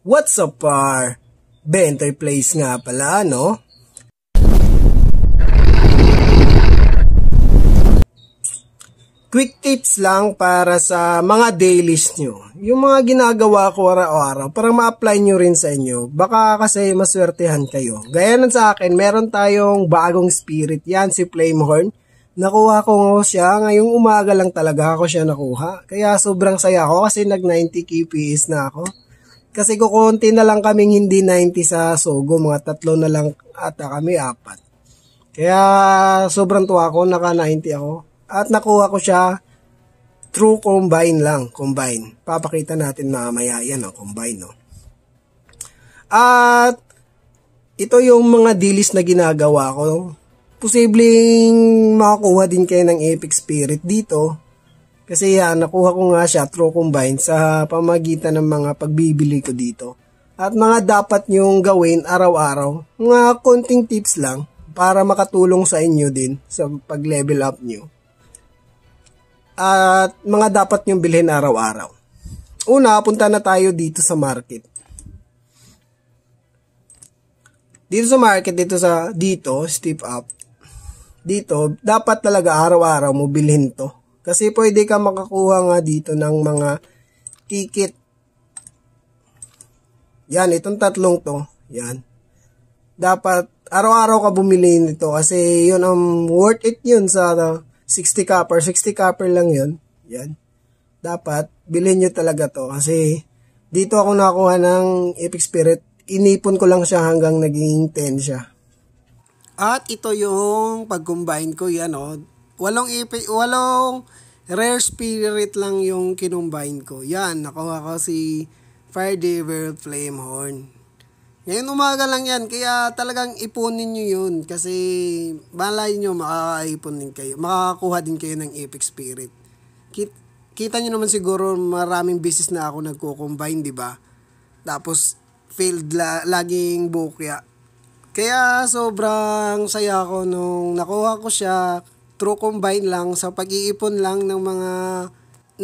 What's up par? Benter Place nga pala no? Quick tips lang para sa mga dailies nyo. Yung mga ginagawa ko araw-araw para ma-apply nyo rin sa inyo. Baka kasi maswertehan kayo. Gaya nun sa akin, meron tayong bagong spirit. Yan si Flamehorn. Nakuha ko nga siya, ngayong umaga lang talaga ako siya nakuha. Kaya sobrang saya ko kasi nag 90 kps na ako. Kasi ko konti na lang kaming hindi 90 sa Sogo, mga tatlo na lang ata kami, apat. Kaya sobrang tuwa ko, naka 90 ako. At nakuha ko siya through combine lang, combine. Papakita natin mamaya yan ang combine, no? At ito yung mga dilis na ginagawa ko. Posibleng makakuha din kayo ng Epic Spirit dito kasi yan, ah, nakuha ko nga siya through combine sa pamagitan ng mga pagbibili ko dito. At mga dapat nyong gawin araw-araw, mga konting tips lang para makatulong sa inyo din sa pag-level up nyo. At mga dapat nyong bilhin araw-araw. Una, punta na tayo dito sa market. Dito sa market, dito sa, dito, step up, dito, dapat talaga araw-araw mo bilhin to kasi pwede ka makakuha nga dito ng mga ticket. Yan, itong tatlong to. Yan. Dapat araw-araw ka bumili nito kasi yun ang um, worth it yun sa uh, ano, 60 copper. 60 copper lang yun. Yan. Dapat bilhin nyo talaga to kasi dito ako nakuha ng Epic Spirit. Inipon ko lang siya hanggang naging 10 siya. At ito yung pag-combine ko yan o. Oh walong ipi, walong rare spirit lang yung kinumbine ko. Yan, nakuha ko si Fire Devil Flame Horn. Ngayon umaga lang yan, kaya talagang ipunin nyo yun. Kasi balay nyo, makakaipon din kayo. Makakakuha din kayo ng Epic Spirit. Kit kita nyo naman siguro maraming business na ako nagko-combine, di ba? Tapos failed la laging bukya. Kaya sobrang saya ko nung nakuha ko siya through combine lang, sa pag-iipon lang ng mga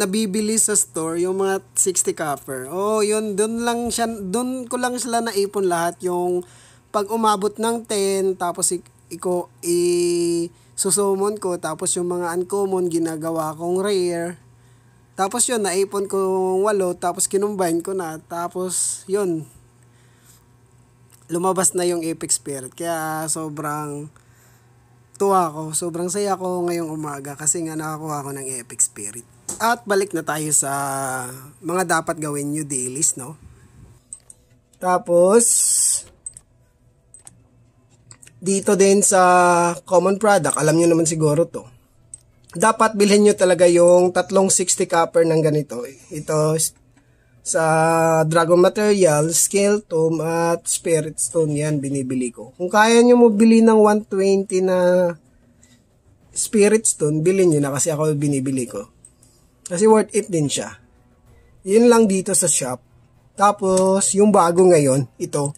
nabibili sa store, yung mga 60 copper. Oh, yun, doon lang siya, doon ko lang sila naipon lahat yung pag umabot ng 10, tapos ik- iko, i- susumon ko, tapos yung mga uncommon, ginagawa kong rare. Tapos yun, naipon ko walo, tapos kinumbine ko na, tapos yun, lumabas na yung epic Spirit. Kaya sobrang, tuwa ako. Sobrang saya ko ngayong umaga kasi nga nakakuha ako ng Epic Spirit. At balik na tayo sa mga dapat gawin nyo dailies, no? Tapos, dito din sa common product, alam nyo naman siguro to. Dapat bilhin nyo talaga yung tatlong 60 copper ng ganito. Ito, sa Dragon Material, Scale Tome at Spirit Stone yan binibili ko. Kung kaya nyo mo bili ng 120 na Spirit Stone, bilhin nyo na kasi ako binibili ko. Kasi worth it din siya. Yun lang dito sa shop. Tapos, yung bago ngayon, ito.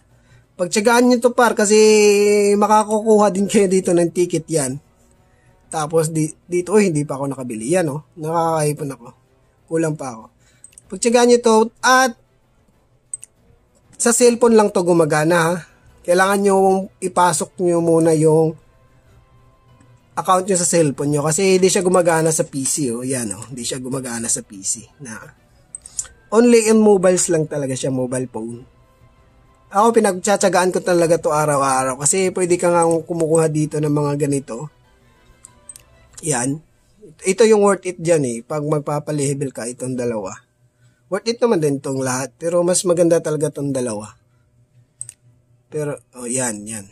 Pagtsagaan nyo to par kasi makakukuha din kayo dito ng ticket yan. Tapos di, dito, oh, hindi pa ako nakabili. Yan, oh. Nakakaipon ako. Kulang pa ako. Pagtsagaan nyo ito at sa cellphone lang to gumagana Kailangan nyo ipasok nyo muna yung account nyo sa cellphone nyo kasi hindi siya gumagana sa PC. oh. yan oh. hindi siya gumagana sa PC. Na. Only in mobiles lang talaga siya, mobile phone. Ako pinagtsatsagaan ko talaga to araw-araw kasi pwede ka nga kumukuha dito ng mga ganito. Yan. Ito yung worth it dyan eh. Pag magpapalihibel ka, itong dalawa worth it naman din tong lahat. Pero mas maganda talaga tong dalawa. Pero, oh, yan, yan.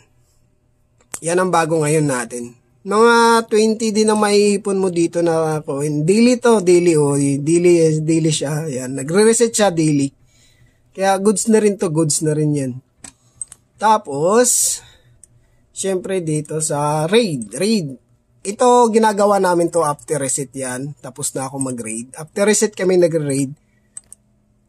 Yan ang bago ngayon natin. Mga 20 din ang maiipon mo dito na coin. Daily to, daily. Oh, daily, daily siya. Yan, nagre-reset siya daily. Kaya goods na rin to, goods na rin yan. Tapos, syempre dito sa raid. Raid, ito ginagawa namin to after reset yan tapos na ako mag raid after reset kami nag raid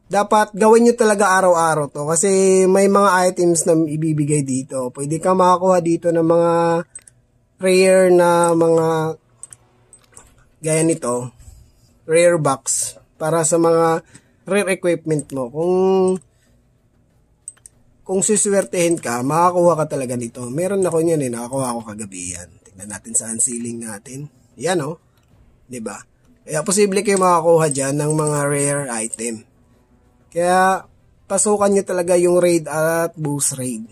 dapat gawin nyo talaga araw-araw to kasi may mga items na ibibigay dito. Pwede ka makakuha dito ng mga rare na mga gaya nito, rare box para sa mga rare equipment mo. Kung kung siswertehin ka, makakuha ka talaga nito. Meron na ako niyan eh, nakakuha ako kagabi yan. Tingnan natin saan ceiling natin. Yan oh. 'Di ba? Kaya posible kayo makakuha diyan ng mga rare item. Kaya, pasukan nyo talaga yung raid at boost raid.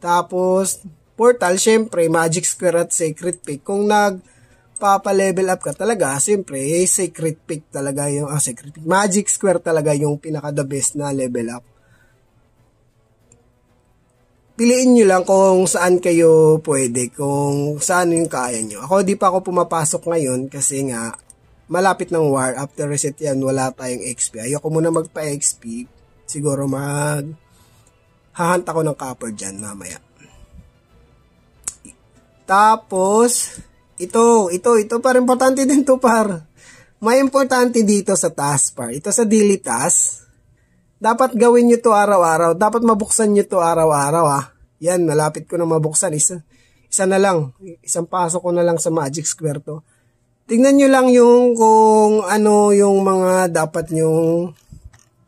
Tapos, portal, syempre, magic square at secret pick. Kung nagpapa-level up ka talaga, syempre, secret pick talaga yung, ah, secret pick, magic square talaga yung pinaka-the best na level up. Piliin nyo lang kung saan kayo pwede, kung saan yung kaya nyo. Ako, di pa ako pumapasok ngayon kasi nga, malapit ng war. After reset yan, wala tayong XP. Ayoko muna magpa-XP. Siguro mag... Hahanta ko ng copper dyan mamaya. Tapos, ito, ito, ito par. Importante din to par. May importante dito sa task par. Ito sa daily task. Dapat gawin nyo to araw-araw. Dapat mabuksan nyo to araw-araw ha. Ah. Yan, nalapit ko na mabuksan. Isa, isa na lang. Isang pasok ko na lang sa Magic Square to Tingnan nyo lang yung kung ano yung mga dapat nyong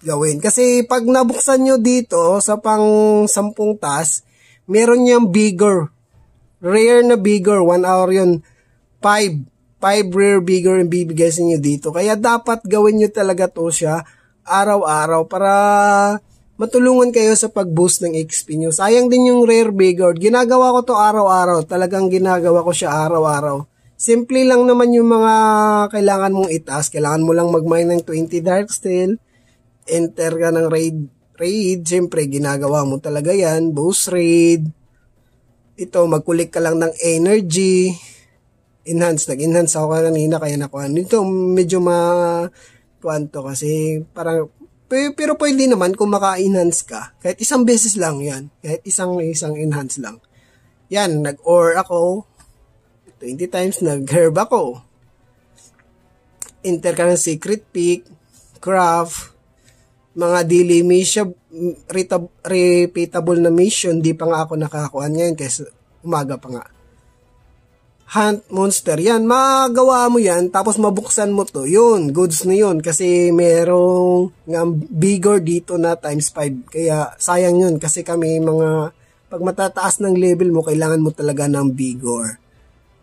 gawin. Kasi pag nabuksan nyo dito sa pang sampung tas, meron niyang bigger. Rare na bigger. 1 hour yun. 5. 5 rare bigger yung bibigay sa inyo dito. Kaya dapat gawin nyo talaga to siya araw-araw para matulungan kayo sa pag-boost ng XP nyo. Sayang din yung rare bigger. Ginagawa ko to araw-araw. Talagang ginagawa ko siya araw-araw. Simple lang naman yung mga kailangan mong itaas. Kailangan mo lang mag-mine ng 20 dark steel. Enter ka ng raid. Raid, siyempre, ginagawa mo talaga yan. Boost raid. Ito, mag-collect ka lang ng energy. Enhance. Nag-enhance ako kanina kaya nakuha. Ito, medyo ma... Kwanto kasi parang pero, pero pwede naman kung maka-enhance ka. Kahit isang beses lang yan. Kahit isang isang enhance lang. Yan, nag-or ako 20 times nag-herb ako. Enter ka ng secret pick, craft, mga daily mission, repeatable na mission, di pa nga ako nakakuha ngayon kasi umaga pa nga. Hunt monster, yan, magawa mo yan, tapos mabuksan mo to, yun, goods na yun, kasi merong nga bigger dito na times 5, kaya sayang yun, kasi kami mga, pag matataas ng level mo, kailangan mo talaga ng bigger.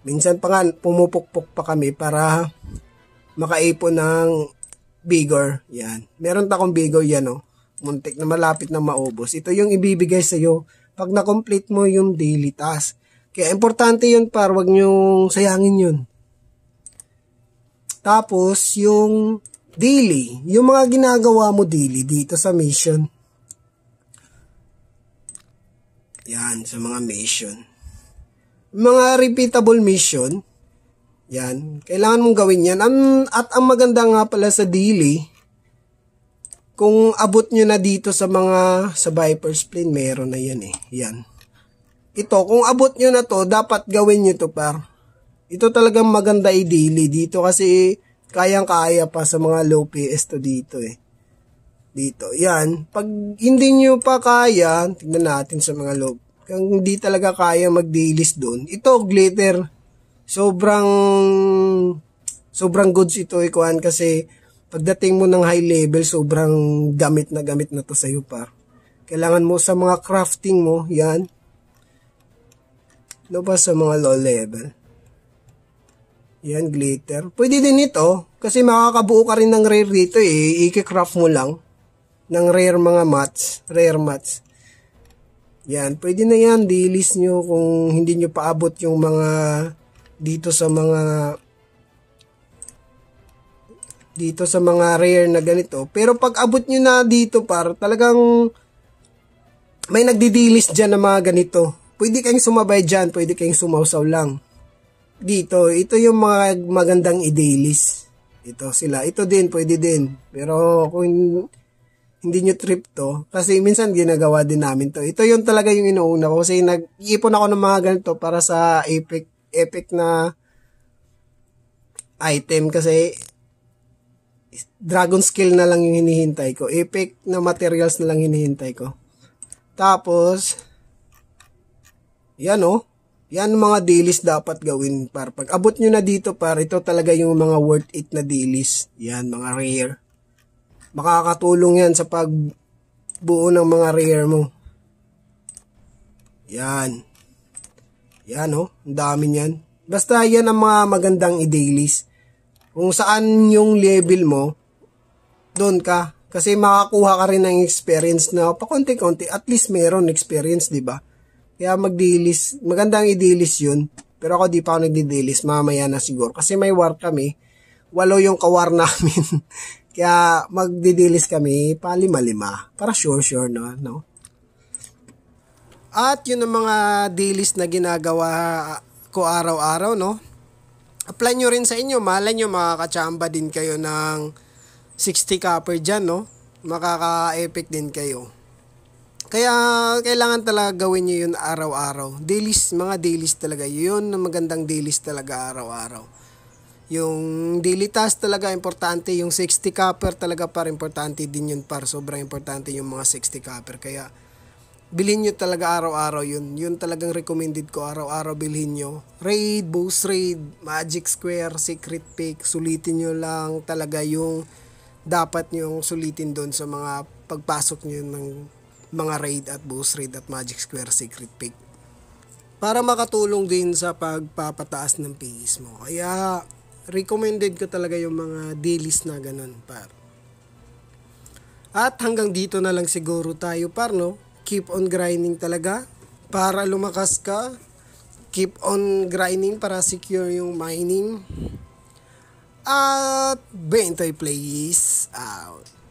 Minsan pa nga, pumupukpok pa kami para makaipon ng bigor. Yan. Meron takong bigor yan, oh. Muntik na malapit na maubos. Ito yung ibibigay sa'yo pag na-complete mo yung daily task. Kaya importante yun para wag nyong sayangin yun. Tapos, yung daily, yung mga ginagawa mo daily dito sa mission. Yan, sa mga mission mga repeatable mission, yan, kailangan mong gawin yan. Ang, at ang maganda nga pala sa daily, kung abot nyo na dito sa mga, sa Viper's Plane, meron na yan eh. Yan. Ito, kung abot nyo na to, dapat gawin nyo to par. Ito talagang maganda i-daily dito kasi kayang-kaya pa sa mga low PS to dito eh. Dito, yan. Pag hindi nyo pa kaya, tignan natin sa mga low kung hindi talaga kaya mag-dailies doon, ito glitter, sobrang, sobrang goods ito ikuan kasi pagdating mo ng high level, sobrang gamit na gamit na to sa'yo pa. Kailangan mo sa mga crafting mo, yan. Ano ba sa mga low level? Yan, glitter. Pwede din ito, kasi makakabuo ka rin ng rare dito eh. I-craft mo lang ng rare mga mats, rare mats. Yan, pwede na yan, di-list nyo kung hindi nyo paabot yung mga dito sa mga dito sa mga rare na ganito. Pero pag abot nyo na dito par, talagang may nagdi-delist dyan ng mga ganito. Pwede kayong sumabay dyan, pwede kayong sumausaw lang. Dito, ito yung mga magandang i-delist. Ito sila. Ito din, pwede din. Pero kung hindi nyo trip to. Kasi minsan ginagawa din namin to. Ito yung talaga yung inuuna ko kasi nag-iipon ako ng mga ganito para sa epic, epic na item kasi dragon skill na lang yung hinihintay ko. Epic na materials na lang hinihintay ko. Tapos, yan Oh. Yan mga dailies dapat gawin para pag abot nyo na dito para ito talaga yung mga worth it na dailies. Yan, mga rare Makakatulong yan sa pagbuo ng mga rare mo. Yan. Yan oh, ang dami niyan. Basta yan ang mga magandang i-dailies. Kung saan yung level mo, doon ka. Kasi makakuha ka rin ng experience na pa konti At least meron experience, di ba? Kaya mag-dailies, magandang i-dailies yun. Pero ako di pa ako nagdi-dailies, mamaya na siguro. Kasi may war kami. Walo yung kawar namin. Kaya magdidilis kami pa lima lima para sure-sure no, no. At yun ang mga dilis na ginagawa ko araw-araw no. Apply nyo rin sa inyo, malay nyo makakachamba din kayo ng 60 copper dyan no. Makaka-epic din kayo. Kaya kailangan talaga gawin nyo yun araw-araw. Dailies, mga dailies talaga. Yun ang magandang dailies talaga araw-araw. Yung daily task talaga importante, yung 60 copper talaga para importante din yun par sobrang importante yung mga 60 copper. Kaya bilhin nyo talaga araw-araw yun. Yun talagang recommended ko araw-araw bilhin nyo. Raid, Boost Raid, Magic Square, Secret Pick, sulitin nyo lang talaga yung dapat nyo sulitin doon sa mga pagpasok nyo ng mga raid at boost raid at magic square secret pick para makatulong din sa pagpapataas ng PS mo. Kaya recommended ko talaga yung mga dailies na ganun, par. At hanggang dito na lang siguro tayo, par, no? Keep on grinding talaga para lumakas ka. Keep on grinding para secure yung mining. At Bentoy Plays out.